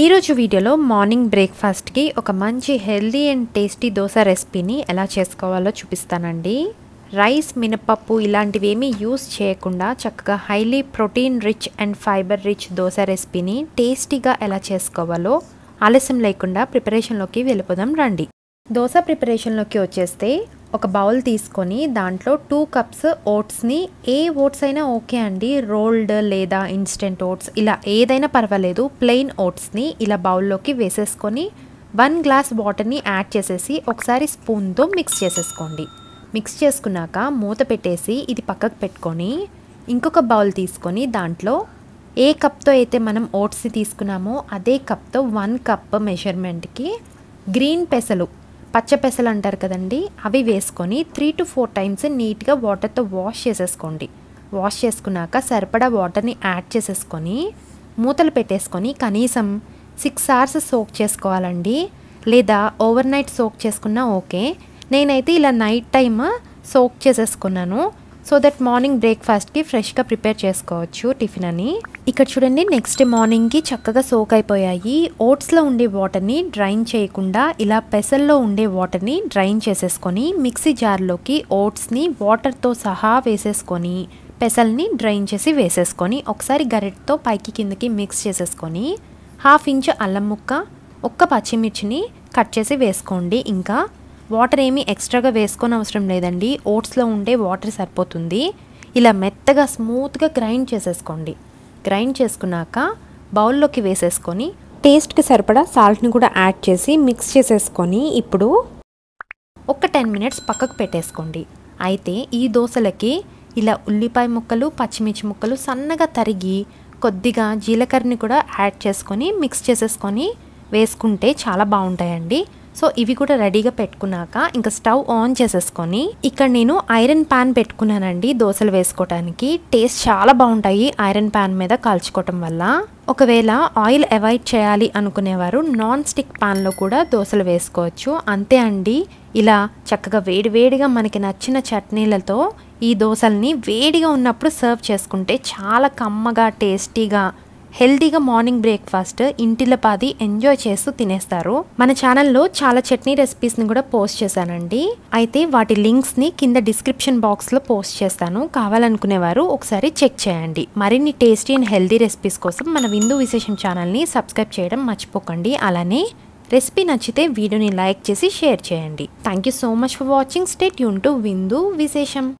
ఈరోజు వీడియోలో మార్నింగ్ బ్రేక్ఫాస్ట్కి ఒక మంచి హెల్దీ అండ్ టేస్టీ దోశ రెసిపీని ఎలా చేసుకోవాలో చూపిస్తానండి రైస్ మినపప్పు ఇలాంటివి ఏమీ యూస్ చేయకుండా చక్కగా highly protein rich and fibre rich dosa రెసిపీని టేస్టీగా ఎలా చేసుకోవాలో ఆలస్యం లేకుండా ప్రిపరేషన్లోకి వెళ్ళిపోదాం రండి దోశ ప్రిపరేషన్లోకి వచ్చేస్తే ఒక బౌల్ తీసుకొని దాంట్లో టూ కప్స్ ఓట్స్ని ఏ ఓట్స్ అయినా ఓకే అండి రోల్డ్ లేదా ఇన్స్టెంట్ ఓట్స్ ఇలా ఏదైనా పర్వాలేదు ప్లెయిన్ ఓట్స్ని ఇలా బౌల్లోకి వేసేసుకొని వన్ గ్లాస్ వాటర్ని యాడ్ చేసేసి ఒకసారి స్పూన్తో మిక్స్ చేసేసుకోండి మిక్స్ చేసుకున్నాక మూత పెట్టేసి ఇది పక్కకు పెట్టుకొని ఇంకొక బౌల్ తీసుకొని దాంట్లో ఏ కప్తో అయితే మనం ఓట్స్ తీసుకున్నామో అదే కప్తో వన్ కప్ మెజర్మెంట్కి గ్రీన్ పెసలు పచ్చపెసలు అంటారు కదండి అవి వేసుకొని త్రీ టు ఫోర్ టైమ్స్ నీట్గా వాటర్తో వాష్ చేసేసుకోండి వాష్ చేసుకున్నాక సరిపడా వాటర్ని యాడ్ చేసేసుకొని మూతలు పెట్టేసుకొని కనీసం సిక్స్ అవర్స్ సోక్ చేసుకోవాలండి లేదా ఓవర్ నైట్ సోక్ చేసుకున్నా ఓకే నేనైతే ఇలా నైట్ టైమ్ సోక్ చేసేసుకున్నాను సో దట్ మార్నింగ్ బ్రేక్ఫాస్ట్కి ఫ్రెష్గా ప్రిపేర్ చేసుకోవచ్చు టిఫిన్ అని ఇక్కడ చూడండి నెక్స్ట్ మార్నింగ్కి చక్కగా సోక్ అయిపోయాయి ఓట్స్లో ఉండే వాటర్ని డ్రైన్ చేయకుండా ఇలా పెసల్లో ఉండే వాటర్ని డ్రైన్ చేసేసుకొని మిక్సీ జార్లోకి ఓట్స్ని వాటర్తో సహా వేసేసుకొని పెసల్ని డ్రైన్ చేసి వేసేసుకొని ఒకసారి గరెట్తో పైకి కిందకి మిక్స్ చేసేసుకొని హాఫ్ ఇంచ్ అల్లం ముక్క ఒక్క పచ్చిమిర్చిని కట్ చేసి వేసుకోండి ఇంకా వాటర్ ఏమీ ఎక్స్ట్రాగా వేసుకొని అవసరం లేదండి ఓట్స్లో ఉండే వాటర్ సరిపోతుంది ఇలా మెత్తగా స్మూత్గా గ్రైండ్ చేసేసుకోండి గ్రైండ్ చేసుకున్నాక బౌల్లోకి వేసేసుకొని టేస్ట్కి సరిపడా సాల్ట్ని కూడా యాడ్ చేసి మిక్స్ చేసేసుకొని ఇప్పుడు ఒక టెన్ మినిట్స్ పక్కకు పెట్టేసుకోండి అయితే ఈ దోశలకి ఇలా ఉల్లిపాయ ముక్కలు పచ్చిమిర్చి ముక్కలు సన్నగా తరిగి కొద్దిగా జీలకర్రని కూడా యాడ్ చేసుకొని మిక్స్ చేసేసుకొని వేసుకుంటే చాలా బాగుంటాయండి సో ఇవి కూడా రెడీగా పెట్టుకున్నాక ఇంకా స్టవ్ ఆన్ చేసేసుకొని ఇక్కడ నేను ఐరన్ ప్యాన్ పెట్టుకున్నానండి దోశలు వేసుకోవటానికి టేస్ట్ చాలా బాగుంటాయి ఐరన్ ప్యాన్ మీద కాల్చుకోవటం వల్ల ఒకవేళ ఆయిల్ అవాయిడ్ చేయాలి అనుకునేవారు నాన్ స్టిక్ ప్యాన్లో కూడా దోశలు వేసుకోవచ్చు అంతే అండి ఇలా చక్కగా వేడివేడిగా మనకి నచ్చిన చట్నీలతో ఈ దోశల్ని వేడిగా ఉన్నప్పుడు సర్వ్ చేసుకుంటే చాలా కమ్మగా టేస్టీగా హెల్దీగా మార్నింగ్ బ్రేక్ఫాస్ట్ ఇంటిలో పాది ఎంజాయ్ చేస్తూ తినేస్తారు మన ఛానల్లో చాలా చట్నీ రెసిపీస్ని కూడా పోస్ట్ చేశానండి అయితే వాటి లింక్స్ని కింద డిస్క్రిప్షన్ బాక్స్లో పోస్ట్ చేస్తాను కావాలనుకునేవారు ఒకసారి చెక్ చేయండి మరిన్ని టేస్టీ అండ్ హెల్దీ రెసిపీస్ కోసం మన విందు విశేషం ఛానల్ని సబ్స్క్రైబ్ చేయడం మర్చిపోకండి అలానే రెసిపీ నచ్చితే వీడియోని లైక్ చేసి షేర్ చేయండి thank you so much for watching stay యూన్ టు విందు విశేషం